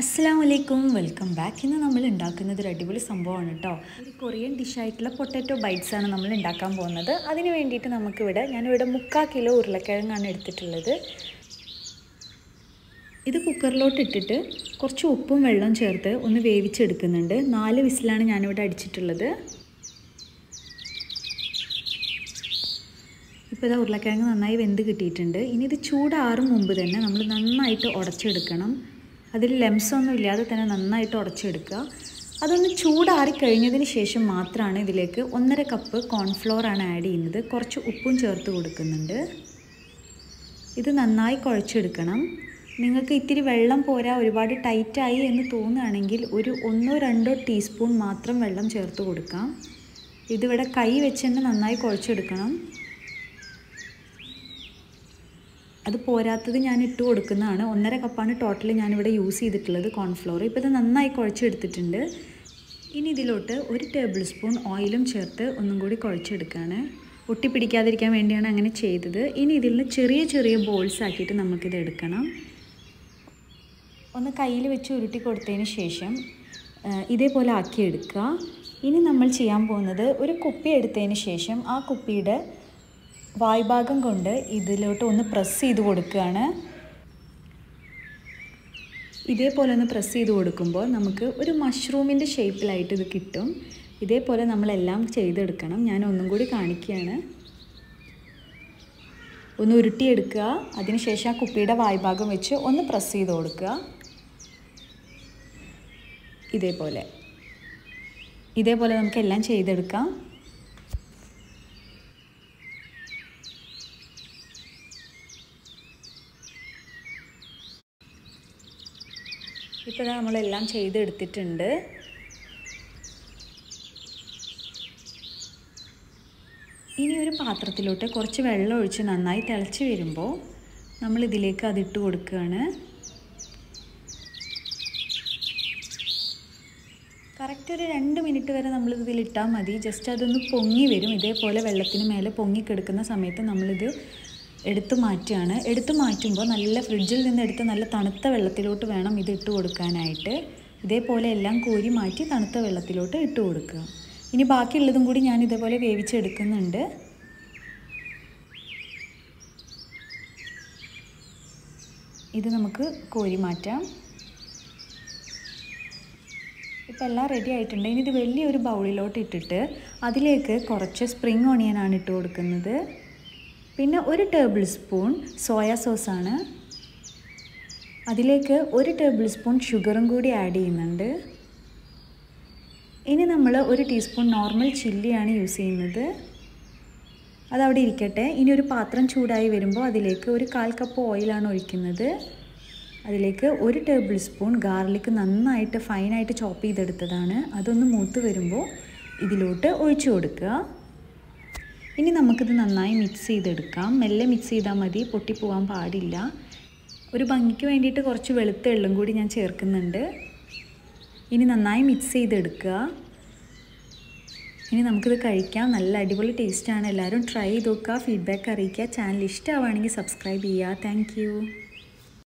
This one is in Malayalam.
അസ്സാം വലൈക്കും വെൽക്കം ബാക്ക് ഇന്ന് നമ്മൾ ഉണ്ടാക്കുന്നത് ഒരു അടിപൊളി സംഭവമാണ് കേട്ടോ ഒരു കൊറിയൻ ഡിഷായിട്ടുള്ള പൊട്ടാറ്റോ ബൈറ്റ്സ് ആണ് നമ്മൾ ഉണ്ടാക്കാൻ പോകുന്നത് അതിന് വേണ്ടിയിട്ട് നമുക്കിവിടെ ഞാനിവിടെ മുക്കാൽ കിലോ ഉരുളക്കിഴങ്ങാണ് എടുത്തിട്ടുള്ളത് ഇത് കുക്കറിലോട്ട് ഇട്ടിട്ട് കുറച്ച് ഉപ്പും വെള്ളവും ചേർത്ത് ഒന്ന് വേവിച്ചെടുക്കുന്നുണ്ട് നാല് വിസിലാണ് ഞാനിവിടെ അടിച്ചിട്ടുള്ളത് ഇപ്പോൾ ഇതാ ഉരുളക്കിഴങ്ങ് നന്നായി വെന്ത് കിട്ടിയിട്ടുണ്ട് ഇനി ഇത് ചൂടാറും മുമ്പ് തന്നെ നമ്മൾ നന്നായിട്ട് ഉടച്ചെടുക്കണം അതിൽ ലെംസ് ഒന്നും ഇല്ലാതെ തന്നെ നന്നായിട്ട് ഉടച്ചെടുക്കുക അതൊന്ന് ചൂടാറി കഴിഞ്ഞതിന് ശേഷം മാത്രമാണ് ഇതിലേക്ക് ഒന്നര കപ്പ് കോൺഫ്ലോർ ആണ് ആഡ് ചെയ്യുന്നത് കുറച്ച് ഉപ്പും ചേർത്ത് കൊടുക്കുന്നുണ്ട് ഇത് നന്നായി കുഴച്ചെടുക്കണം നിങ്ങൾക്ക് ഇത്തിരി വെള്ളം പോരാ ഒരുപാട് ടൈറ്റായി എന്ന് തോന്നുകയാണെങ്കിൽ ഒരു ഒന്നോ രണ്ടോ ടീസ്പൂൺ മാത്രം വെള്ളം ചേർത്ത് കൊടുക്കാം ഇതിവിടെ കൈ വെച്ചെന്ന് നന്നായി കുഴച്ചെടുക്കണം അത് പോരാത്തത് ഞാൻ ഇട്ട് കൊടുക്കുന്നതാണ് ഒന്നര കപ്പാണ് ടോട്ടൽ ഞാനിവിടെ യൂസ് ചെയ്തിട്ടുള്ളത് കോൺഫ്ലോർ ഇപ്പോൾ ഇത് നന്നായി കുഴച്ചെടുത്തിട്ടുണ്ട് ഇനി ഇതിലോട്ട് ഒരു ടേബിൾ സ്പൂൺ ഓയിലും ചേർത്ത് ഒന്നും കൂടി കുഴച്ചെടുക്കുകയാണ് ഒട്ടിപ്പിടിക്കാതിരിക്കാൻ വേണ്ടിയാണ് അങ്ങനെ ചെയ്തത് ഇനി ഇതിൽ നിന്ന് ചെറിയ ചെറിയ ബോൾസ് ആക്കിയിട്ട് നമുക്കിത് എടുക്കണം ഒന്ന് കയ്യിൽ വെച്ച് ഉരുട്ടി കൊടുത്തതിന് ശേഷം ഇതേപോലെ ആക്കിയെടുക്കുക ഇനി നമ്മൾ ചെയ്യാൻ പോകുന്നത് ഒരു കുപ്പി എടുത്തതിന് ശേഷം ആ കുപ്പിയുടെ വായ്ഭാഗം കൊണ്ട് ഇതിലോട്ട് ഒന്ന് പ്രസ് ചെയ്ത് കൊടുക്കുകയാണ് ഇതേപോലെ ഒന്ന് പ്രസ് ചെയ്ത് കൊടുക്കുമ്പോൾ നമുക്ക് ഒരു മഷ്റൂമിൻ്റെ ഷേപ്പിലായിട്ട് ഇത് കിട്ടും ഇതേപോലെ നമ്മളെല്ലാം ചെയ്തെടുക്കണം ഞാൻ ഒന്നും കൂടി കാണിക്കുകയാണ് ഒന്ന് ഉരുട്ടിയെടുക്കുക അതിനുശേഷം ആ കുപ്പിയുടെ വായ്ഭാഗം വെച്ച് ഒന്ന് പ്രസ് ചെയ്ത് കൊടുക്കുക ഇതേപോലെ ഇതേപോലെ നമുക്കെല്ലാം ചെയ്തെടുക്കാം ഇപ്പോൾ നമ്മളെല്ലാം ചെയ്തെടുത്തിട്ടുണ്ട് ഇനി ഒരു പാത്രത്തിലോട്ട് കുറച്ച് വെള്ളം ഒഴിച്ച് നന്നായി തിളച്ച് വരുമ്പോൾ നമ്മൾ ഇതിലേക്ക് അതിട്ട് കൊടുക്കുകയാണ് കറക്റ്റ് ഒരു രണ്ട് മിനിറ്റ് വരെ നമ്മൾ ഇട്ടാൽ മതി ജസ്റ്റ് അതൊന്ന് പൊങ്ങി വരും ഇതേപോലെ വെള്ളത്തിന് മേലെ പൊങ്ങിക്കെടുക്കുന്ന സമയത്ത് നമ്മളിത് എടുത്തു മാറ്റുകയാണ് എടുത്തു മാറ്റുമ്പോൾ നല്ല ഫ്രിഡ്ജിൽ നിന്ന് എടുത്ത് നല്ല തണുത്ത വെള്ളത്തിലോട്ട് വേണം ഇത് ഇട്ട് കൊടുക്കാനായിട്ട് ഇതേപോലെ എല്ലാം കോരി മാറ്റി തണുത്ത വെള്ളത്തിലോട്ട് ഇട്ട് കൊടുക്കുക ഇനി ബാക്കിയുള്ളതും കൂടി ഞാൻ ഇതേപോലെ വേവിച്ചെടുക്കുന്നുണ്ട് ഇത് നമുക്ക് കോരി മാറ്റാം ഇപ്പം എല്ലാം റെഡി ആയിട്ടുണ്ട് ഇനി ഇത് വലിയൊരു ബൗളിലോട്ട് ഇട്ടിട്ട് അതിലേക്ക് കുറച്ച് സ്പ്രിങ് ഓണിയനാണ് ഇട്ട് കൊടുക്കുന്നത് പിന്നെ ഒരു ടേബിൾ സ്പൂൺ സോയാ സോസാണ് അതിലേക്ക് ഒരു ടേബിൾ സ്പൂൺ ഷുഗറും കൂടി ആഡ് ചെയ്യുന്നുണ്ട് ഇനി നമ്മൾ ഒരു ടീസ്പൂൺ നോർമൽ ചില്ലിയാണ് യൂസ് ചെയ്യുന്നത് അതവിടെ ഇരിക്കട്ടെ ഇനി ഒരു പാത്രം ചൂടായി വരുമ്പോൾ അതിലേക്ക് ഒരു കാൽ കപ്പ് ഓയിലാണ് ഒഴിക്കുന്നത് അതിലേക്ക് ഒരു ടേബിൾ സ്പൂൺ ഗാർലിക് നന്നായിട്ട് ഫൈനായിട്ട് ചോപ്പ് ചെയ്തെടുത്തതാണ് അതൊന്ന് മൂത്ത് വരുമ്പോൾ ഇതിലോട്ട് ഒഴിച്ചു കൊടുക്കുക ഇനി നമുക്കിത് നന്നായി മിക്സ് ചെയ്തെടുക്കാം മെല്ലെ മിക്സ് ചെയ്താൽ മതി പൊട്ടിപ്പോവാൻ പാടില്ല ഒരു ഭംഗിക്ക് വേണ്ടിയിട്ട് കുറച്ച് വെളുത്ത എള്ളും കൂടി ഞാൻ ചേർക്കുന്നുണ്ട് ഇനി നന്നായി മിക്സ് ചെയ്തെടുക്കുക ഇനി നമുക്കിത് കഴിക്കാം നല്ല അടിപൊളി ടേസ്റ്റാണ് എല്ലാവരും ട്രൈ ചെയ്ത് നോക്കുക ഫീഡ്ബാക്ക് അറിയിക്കുക ചാനൽ ഇഷ്ടമാവുകയാണെങ്കിൽ സബ്സ്ക്രൈബ് ചെയ്യുക താങ്ക്